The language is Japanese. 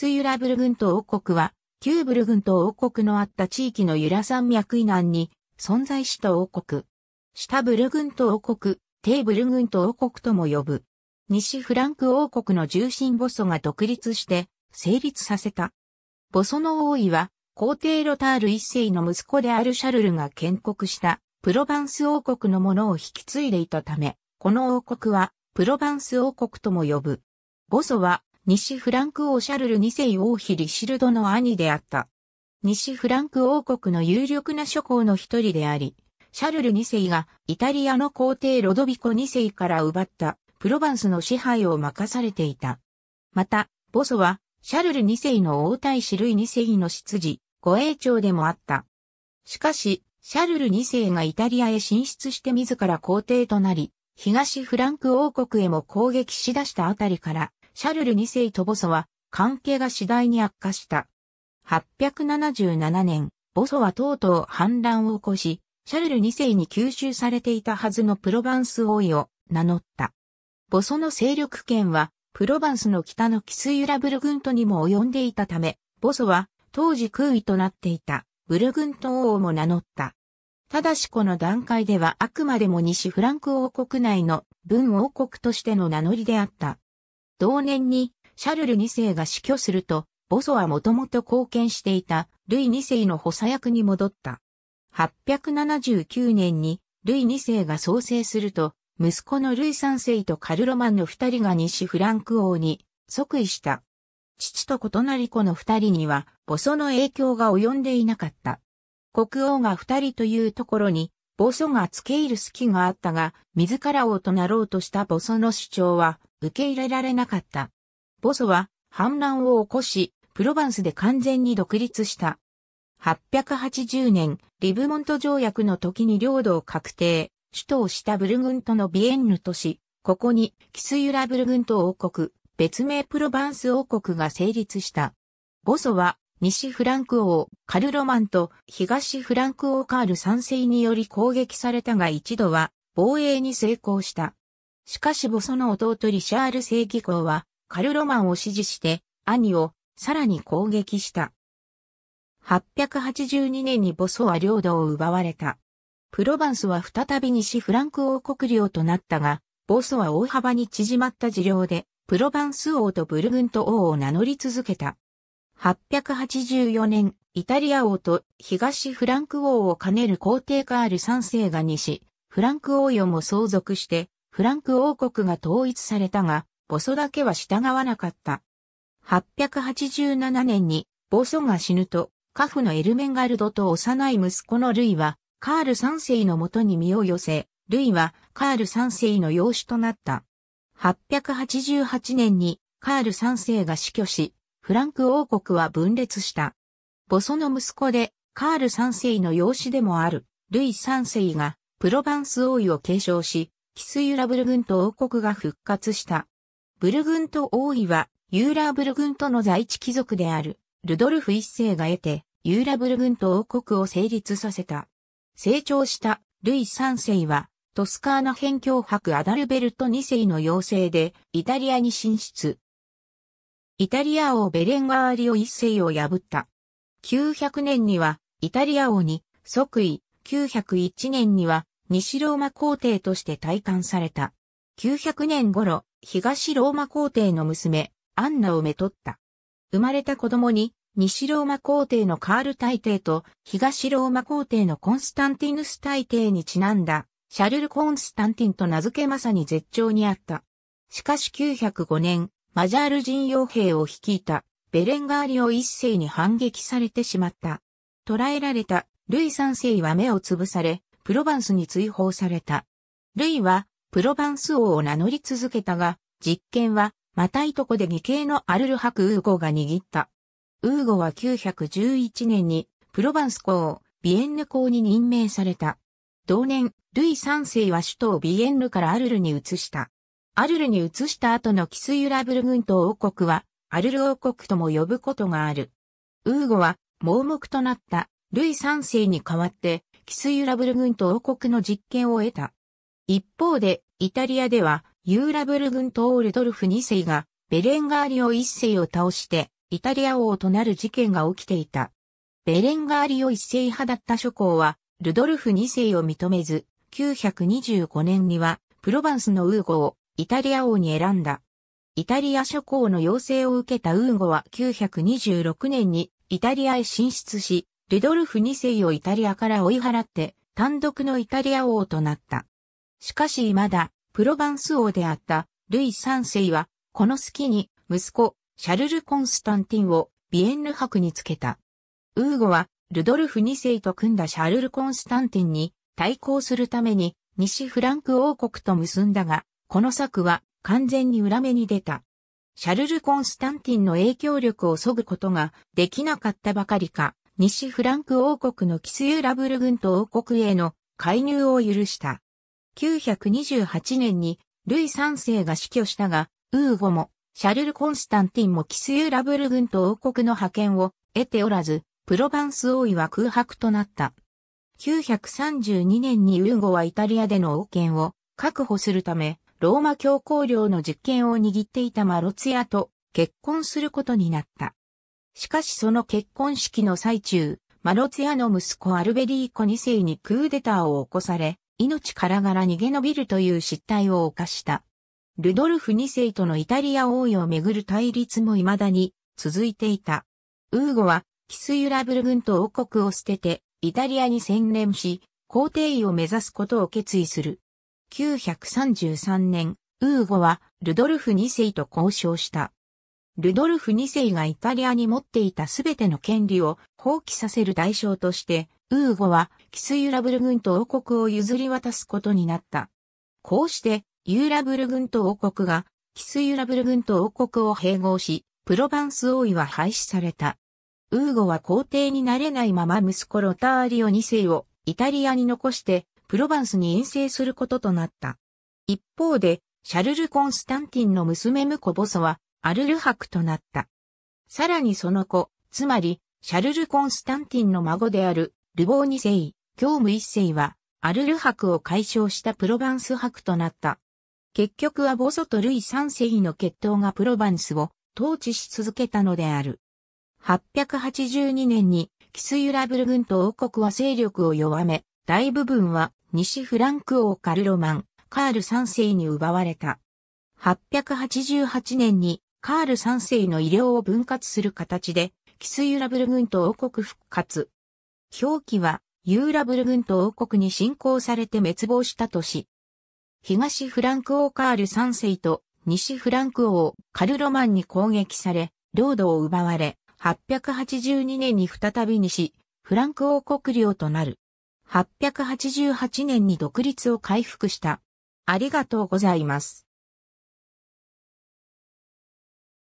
スユラブル群島王国は、旧ブル群島王国のあった地域のユラ山脈以南に存在した王国。下ブル群島王国、低ブル群島王国とも呼ぶ。西フランク王国の重心ボソが独立して成立させた。ボソの王位は、皇帝ロタール一世の息子であるシャルルが建国したプロヴァンス王国のものを引き継いでいたため、この王国はプロヴァンス王国とも呼ぶ。ボソは西フランク王シャルル2世王妃リシルドの兄であった。西フランク王国の有力な諸侯の一人であり、シャルル2世がイタリアの皇帝ロドビコ2世から奪ったプロヴァンスの支配を任されていた。また、ボソはシャルル2世の王太子ルイ2世の執事、護衛長でもあった。しかし、シャルル2世がイタリアへ進出して自ら皇帝となり、東フランク王国へも攻撃し出したあたりから、シャルル2世とボソは関係が次第に悪化した。877年、ボソはとうとう反乱を起こし、シャルル2世に吸収されていたはずのプロバンス王位を名乗った。ボソの勢力圏は、プロバンスの北のキスユラブル軍トにも及んでいたため、ボソは当時空位となっていたブル軍ト王も名乗った。ただしこの段階ではあくまでも西フランク王国内の文王国としての名乗りであった。同年にシャルル2世が死去すると、ボソはもともと貢献していたルイ2世の補佐役に戻った。879年にルイ2世が創生すると、息子のルイ3世とカルロマンの2人が西フランク王に即位した。父と異なり子の2人には、ボソの影響が及んでいなかった。国王が2人というところに、ボソが付け入る隙があったが、自ら王となろうとしたボソの主張は受け入れられなかった。ボソは反乱を起こし、プロバンスで完全に独立した。880年、リブモント条約の時に領土を確定、首都をしたブルグントのビエンヌ都市、ここにキスユラブルグント王国、別名プロバンス王国が成立した。ボソは西フランク王、カルロマンと東フランク王カール3世により攻撃されたが一度は防衛に成功した。しかしボソの弟リシャール正義公はカルロマンを支持して兄をさらに攻撃した。882年にボソは領土を奪われた。プロバンスは再び西フランク王国領となったが、ボソは大幅に縮まった事領で、プロバンス王とブルグント王を名乗り続けた。884年、イタリア王と東フランク王を兼ねる皇帝カール3世が西、フランク王よも相続して、フランク王国が統一されたが、ボソだけは従わなかった。887年に、ボソが死ぬと、カフのエルメンガルドと幼い息子のルイは、カール3世のもとに身を寄せ、ルイはカール3世の養子となった。888年にカール3世が死去し、フランク王国は分裂した。ボソの息子で、カール三世の養子でもある、ルイ三世が、プロヴァンス王位を継承し、キスユラブル軍と王国が復活した。ブル軍と王位は、ユーラーブル軍との在地貴族である、ルドルフ一世が得て、ユーラブル軍と王国を成立させた。成長したルイ三世は、トスカーナ辺境博アダルベルト二世の要請で、イタリアに進出。イタリア王ベレンガーリオ一世を破った。900年にはイタリア王に即位、901年には西ローマ皇帝として退官された。900年頃、東ローマ皇帝の娘、アンナをめとった。生まれた子供に、西ローマ皇帝のカール大帝と東ローマ皇帝のコンスタンティヌス大帝にちなんだ、シャルル・コンスタンティンと名付けまさに絶頂にあった。しかし905年、マジャール人傭兵を率いたベレンガーリオ一世に反撃されてしまった。捕らえられたルイ三世は目をつぶされ、プロヴァンスに追放された。ルイはプロヴァンス王を名乗り続けたが、実験はまたいとこで義兄のアルルハク・ウーゴが握った。ウーゴは911年にプロヴァンス公、ビエンヌ公に任命された。同年、ルイ三世は首都をビエンヌからアルルに移した。アルルに移した後のキスユラブル軍と王国は、アルル王国とも呼ぶことがある。ウーゴは、盲目となった、ルイ3世に代わって、キスユラブル軍と王国の実権を得た。一方で、イタリアでは、ユーラブル軍とオールドルフ2世が、ベレンガーリオ1世を倒して、イタリア王となる事件が起きていた。ベレンガーリオ1世派だった諸侯は、ルドルフ2世を認めず、925年には、プロヴァンスのウーゴをイタリア王に選んだ。イタリア諸侯の要請を受けたウーゴは926年にイタリアへ進出し、ルドルフ2世をイタリアから追い払って単独のイタリア王となった。しかしまだプロヴァンス王であったルイ3世はこの隙に息子シャルル・コンスタンティンをビエンヌ博につけた。ウーゴはルドルフ2世と組んだシャルル・コンスタンティンに対抗するために西フランク王国と結んだが、この策は完全に裏目に出た。シャルル・コンスタンティンの影響力を削ぐことができなかったばかりか、西フランク王国のキスユーラブル軍と王国への介入を許した。928年にルイ3世が死去したが、ウーゴも、シャルル・コンスタンティンもキスユーラブル軍と王国の派遣を得ておらず、プロバンス王位は空白となった。932年にウーゴはイタリアでの王権を確保するため、ローマ教皇領の実権を握っていたマロツヤと結婚することになった。しかしその結婚式の最中、マロツヤの息子アルベリーコ2世にクーデターを起こされ、命からがら逃げ延びるという失態を犯した。ルドルフ2世とのイタリア王位をめぐる対立も未だに続いていた。ウーゴはキスユラブル軍と王国を捨ててイタリアに専念し、皇帝位を目指すことを決意する。1933年、ウーゴはルドルフ2世と交渉した。ルドルフ2世がイタリアに持っていたすべての権利を放棄させる代償として、ウーゴはキスユラブル軍と王国を譲り渡すことになった。こうして、ユーラブル軍と王国が、キスユラブル軍と王国を併合し、プロヴァンス王位は廃止された。ウーゴは皇帝になれないまま息子ロターリオ2世をイタリアに残してプロヴァンスに遠征することとなった。一方で、シャルル・コンスタンティンの娘コボソは、アルル伯となった。さらにその子、つまり、シャルル・コンスタンティンの孫である、ルボーニ世イ、教務一世は、アルル伯を解消したプロヴァンス伯となった。結局はボソとルイ三世の血統がプロヴァンスを統治し続けたのである。882年にキスユラブル軍と王国は勢力を弱め、大部分は西フランク王カルロマン、カール3世に奪われた。888年にカール3世の医療を分割する形で、キスユーラブル軍と王国復活。表記は、ユーラブル軍と王国に侵攻されて滅亡したとし、東フランク王カール3世と西フランク王カルロマンに攻撃され、領土を奪われ、882年に再び西フランク王国領となる。8 8 8年に独立を回復した。ありがとうございます。